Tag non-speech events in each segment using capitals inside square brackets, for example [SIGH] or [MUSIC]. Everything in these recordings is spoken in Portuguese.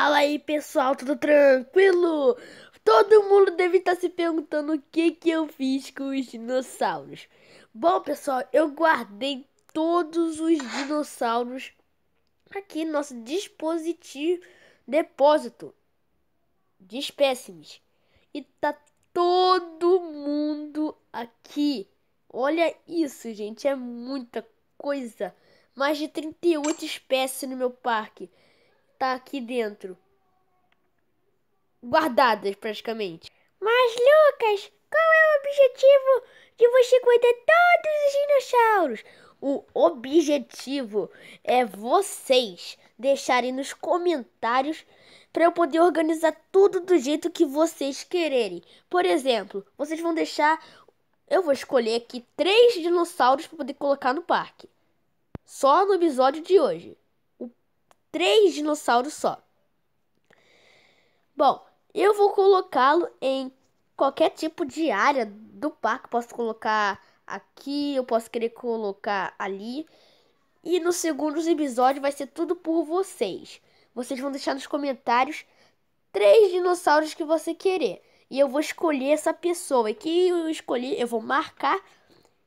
Fala aí pessoal, tudo tranquilo? Todo mundo deve estar tá se perguntando o que, que eu fiz com os dinossauros. Bom pessoal, eu guardei todos os dinossauros aqui no nosso dispositivo depósito de espécimes. E tá todo mundo aqui. Olha isso, gente, é muita coisa. Mais de 38 espécies no meu parque tá aqui dentro. Guardadas praticamente. Mas, Lucas, qual é o objetivo de você cuidar todos os dinossauros? O objetivo é vocês deixarem nos comentários para eu poder organizar tudo do jeito que vocês quererem. Por exemplo, vocês vão deixar. Eu vou escolher aqui três dinossauros para poder colocar no parque. Só no episódio de hoje três dinossauros só. Bom, eu vou colocá-lo em qualquer tipo de área do parque. Posso colocar aqui, eu posso querer colocar ali. E no segundo episódio vai ser tudo por vocês. Vocês vão deixar nos comentários três dinossauros que você querer. E eu vou escolher essa pessoa. E quem eu escolhi, eu vou marcar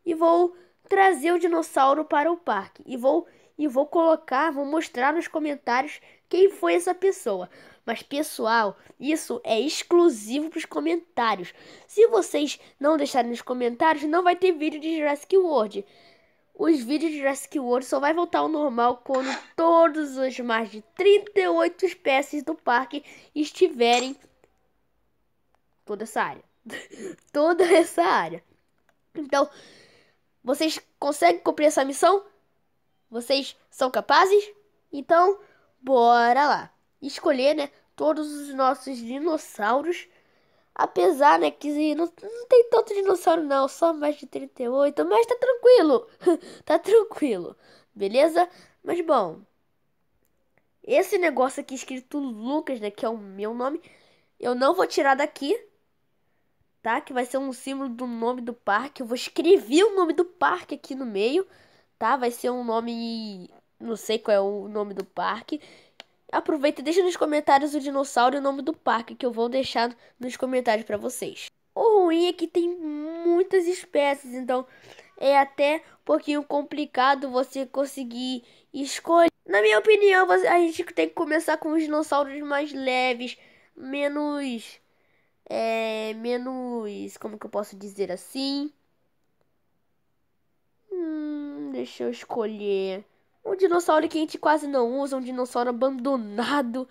e vou trazer o dinossauro para o parque. E vou e vou colocar, vou mostrar nos comentários quem foi essa pessoa. Mas pessoal, isso é exclusivo para os comentários. Se vocês não deixarem nos comentários, não vai ter vídeo de Jurassic World. Os vídeos de Jurassic World só vai voltar ao normal quando todos os mais de 38 espécies do parque estiverem toda essa área. [LAUGHS] toda essa área. Então, vocês conseguem cumprir essa missão? Vocês são capazes? Então, bora lá. Escolher, né, todos os nossos dinossauros. Apesar, né, que não, não tem tanto dinossauro não, só mais de 38, mas tá tranquilo. [LAUGHS] tá tranquilo. Beleza? Mas bom, esse negócio aqui escrito Lucas, né, que é o meu nome, eu não vou tirar daqui, tá? Que vai ser um símbolo do nome do parque. Eu vou escrever o nome do parque aqui no meio. Tá? Vai ser um nome. Não sei qual é o nome do parque. Aproveita e deixa nos comentários o dinossauro e o nome do parque, que eu vou deixar nos comentários para vocês. O ruim é que tem muitas espécies, então é até um pouquinho complicado você conseguir escolher. Na minha opinião, a gente tem que começar com os dinossauros mais leves, menos. É. menos. como que eu posso dizer assim? Hum, deixa eu escolher. Um dinossauro que a gente quase não usa, um dinossauro abandonado.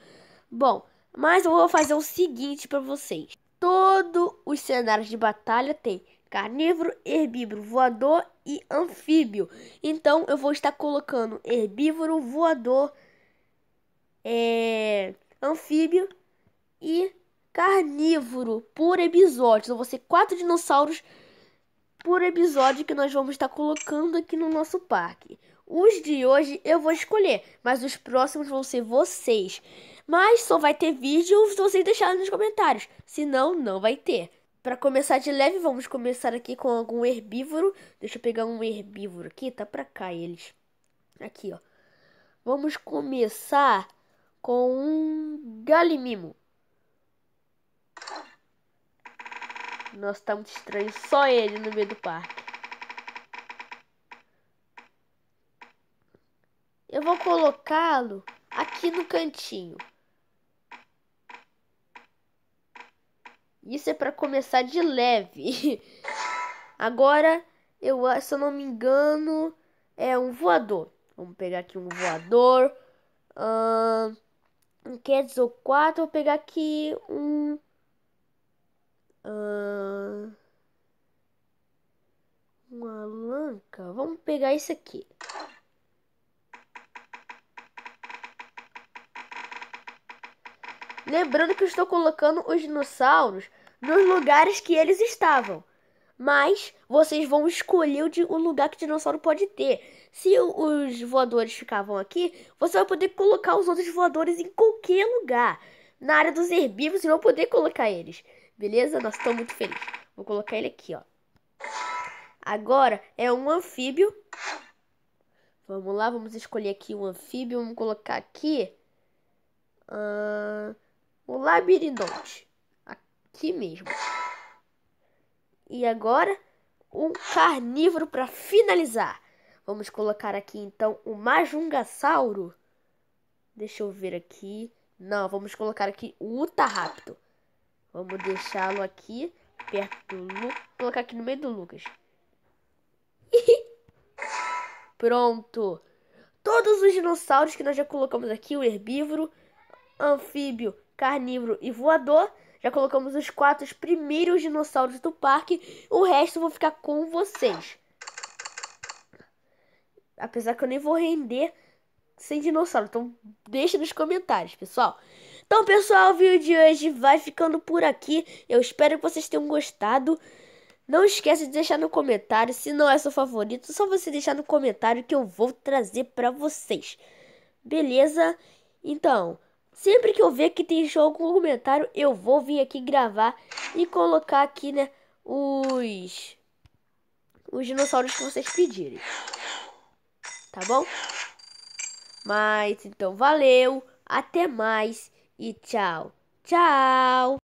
Bom, mas eu vou fazer o seguinte para vocês. Todos os cenários de batalha tem carnívoro, herbívoro, voador e anfíbio. Então eu vou estar colocando herbívoro, voador, é, anfíbio e carnívoro por episódio. Então vão ser quatro dinossauros por episódio que nós vamos estar colocando aqui no nosso parque. Os de hoje eu vou escolher, mas os próximos vão ser vocês. Mas só vai ter vídeo se vocês deixarem nos comentários, senão não vai ter. Para começar de leve, vamos começar aqui com algum herbívoro. Deixa eu pegar um herbívoro aqui, tá pra cá eles. Aqui, ó. Vamos começar com um galimimo. nós tá muito estranho. Só ele no meio do parque. Eu vou colocá-lo aqui no cantinho. Isso é para começar de leve. [LAUGHS] Agora, eu, se eu não me engano, é um voador. Vamos pegar aqui um voador. Um, um 4. Vou pegar aqui um Uh, uma lanca. Vamos pegar isso aqui. Lembrando que eu estou colocando os dinossauros nos lugares que eles estavam. Mas vocês vão escolher o, lugar que o dinossauro pode ter. Se os voadores ficavam aqui, você vai poder colocar os outros voadores em qualquer lugar. Na área dos herbívoros, você vai poder colocar eles. Beleza? Nós estamos muito felizes. Vou colocar ele aqui, ó. Agora é um anfíbio. Vamos lá, vamos escolher aqui um anfíbio. Vamos colocar aqui uh, um Aqui mesmo. E agora um carnívoro para finalizar. Vamos colocar aqui então o Majungasauro. Deixa eu ver aqui. Não, vamos colocar aqui o Utahraptor. Vamos deixá-lo aqui, perto do Lucas. Colocar aqui no meio do Lucas. [LAUGHS] Pronto. Todos os dinossauros que nós já colocamos aqui, o herbívoro, anfíbio, carnívoro e voador, já colocamos os quatro os primeiros dinossauros do parque. O resto eu vou ficar com vocês. Apesar que eu nem vou render sem dinossauro. Então deixa nos comentários, pessoal. Então, pessoal, o vídeo de hoje vai ficando por aqui. Eu espero que vocês tenham gostado. Não esqueça de deixar no comentário, se não é seu favorito, só você deixar no comentário que eu vou trazer pra vocês. Beleza? Então, sempre que eu ver que tem jogo com comentário, eu vou vir aqui gravar e colocar aqui, né, os... Os dinossauros que vocês pedirem. Tá bom? Mas, então, valeu! Até mais e tchau, tchau!